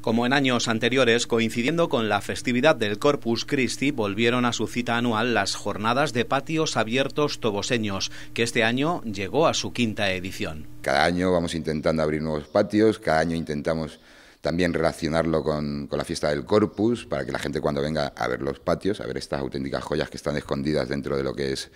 Como en años anteriores, coincidiendo con la festividad del Corpus Christi, volvieron a su cita anual las jornadas de patios abiertos toboseños, que este año llegó a su quinta edición. Cada año vamos intentando abrir nuevos patios, cada año intentamos también relacionarlo con, la fiesta del Corpus, para que la gente cuando venga a ver los patios, a ver estas auténticas joyas que están escondidas dentro de lo que es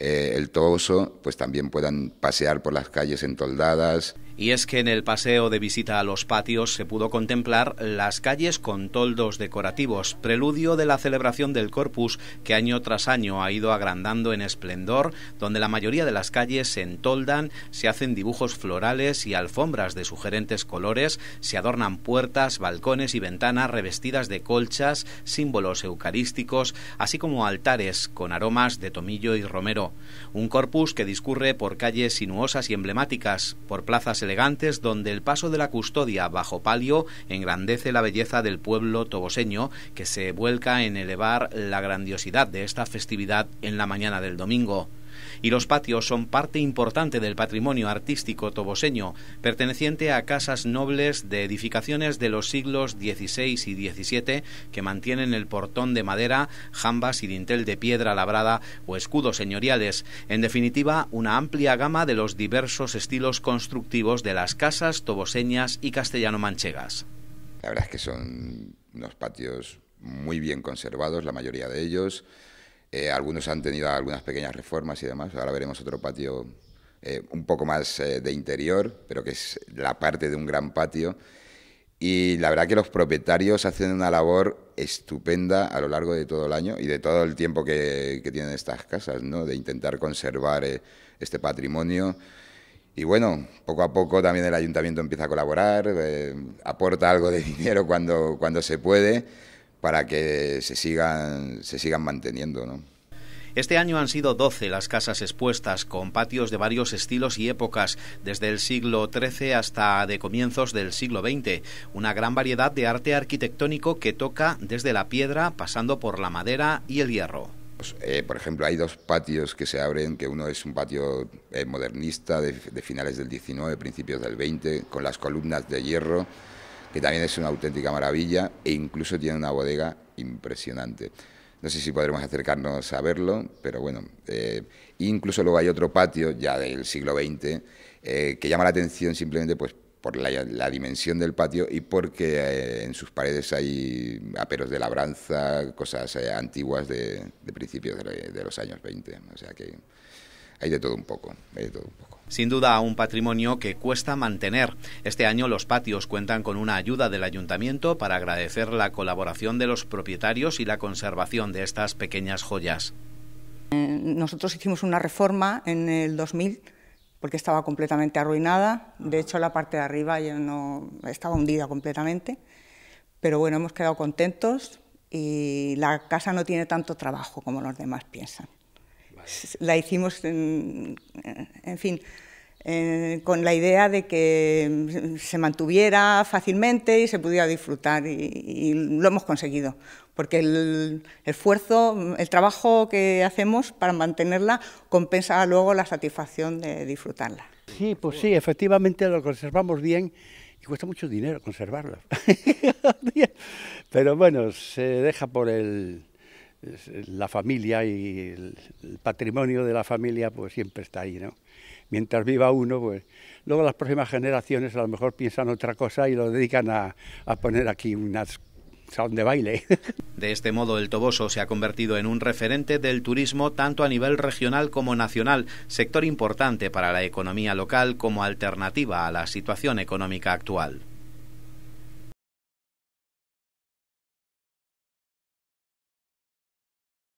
eh, el Toboso, pues también puedan pasear por las calles entoldadas. Y es que en el paseo de visita a los patios se pudo contemplar las calles con toldos decorativos, preludio de la celebración del Corpus que año tras año ha ido agrandando en esplendor, donde la mayoría de las calles se entoldan, se hacen dibujos florales y alfombras de sugerentes colores, se adornan puertas, balcones y ventanas revestidas de colchas, símbolos eucarísticos, así como altares con aromas de tomillo y romero un corpus que discurre por calles sinuosas y emblemáticas, por plazas elegantes donde el paso de la custodia bajo palio engrandece la belleza del pueblo toboseño que se vuelca en elevar la grandiosidad de esta festividad en la mañana del domingo y los patios son parte importante del patrimonio artístico toboseño, perteneciente a casas nobles de edificaciones de los siglos XVI y XVII que mantienen el portón de madera, jambas y dintel de piedra labrada o escudos señoriales, en definitiva una amplia gama de los diversos estilos constructivos de las casas toboseñas y castellano-manchegas. La verdad es que son unos patios muy bien conservados, la mayoría de ellos. Eh, algunos han tenido algunas pequeñas reformas y demás. Ahora veremos otro patio eh, un poco más eh, de interior, pero que es la parte de un gran patio. Y la verdad que los propietarios hacen una labor estupenda a lo largo de todo el año y de todo el tiempo que, tienen estas casas, ¿no? de intentar conservar este patrimonio. Y bueno, poco a poco también el ayuntamiento empieza a colaborar, aporta algo de dinero cuando, cuando se puede, para que se sigan, se sigan manteniendo, ¿no? Este año han sido 12 las casas expuestas, con patios de varios estilos y épocas, desde el siglo XIII hasta de comienzos del siglo XX. Una gran variedad de arte arquitectónico que toca desde la piedra, pasando por la madera y el hierro. Pues, eh, por ejemplo, hay dos patios que se abren, que uno es un patio eh, modernista de, de finales del XIX, principios del XX, con las columnas de hierro también es una auténtica maravilla e incluso tiene una bodega impresionante. No sé si podremos acercarnos a verlo, pero bueno. Eh, incluso luego hay otro patio ya del siglo XX eh, que llama la atención simplemente pues, por la, dimensión del patio y porque eh, en sus paredes hay aperos de labranza, cosas antiguas de, principios de, de, los años 20. O sea que hay de todo un poco, Sin duda, un patrimonio que cuesta mantener. Este año los patios cuentan con una ayuda del ayuntamiento para agradecer la colaboración de los propietarios y la conservación de estas pequeñas joyas. Eh, nosotros hicimos una reforma en el 2000 porque estaba completamente arruinada. De hecho, la parte de arriba ya no, estaba hundida completamente. Pero bueno, hemos quedado contentos y la casa no tiene tanto trabajo como los demás piensan la hicimos, en, fin, eh, con la idea de que se mantuviera fácilmente y se pudiera disfrutar y, y lo hemos conseguido, porque el esfuerzo, el trabajo que hacemos para mantenerla compensa luego la satisfacción de disfrutarla. Sí, pues sí, efectivamente lo conservamos bien y cuesta mucho dinero conservarlo. Pero bueno, se deja por el eh, la familia y el, patrimonio de la familia pues siempre está ahí, ¿no? Mientras viva uno, pues luego las próximas generaciones a lo mejor piensan otra cosa y lo dedican a, poner aquí un salón de baile. De este modo, el Toboso se ha convertido en un referente del turismo tanto a nivel regional como nacional, sector importante para la economía local como alternativa a la situación económica actual.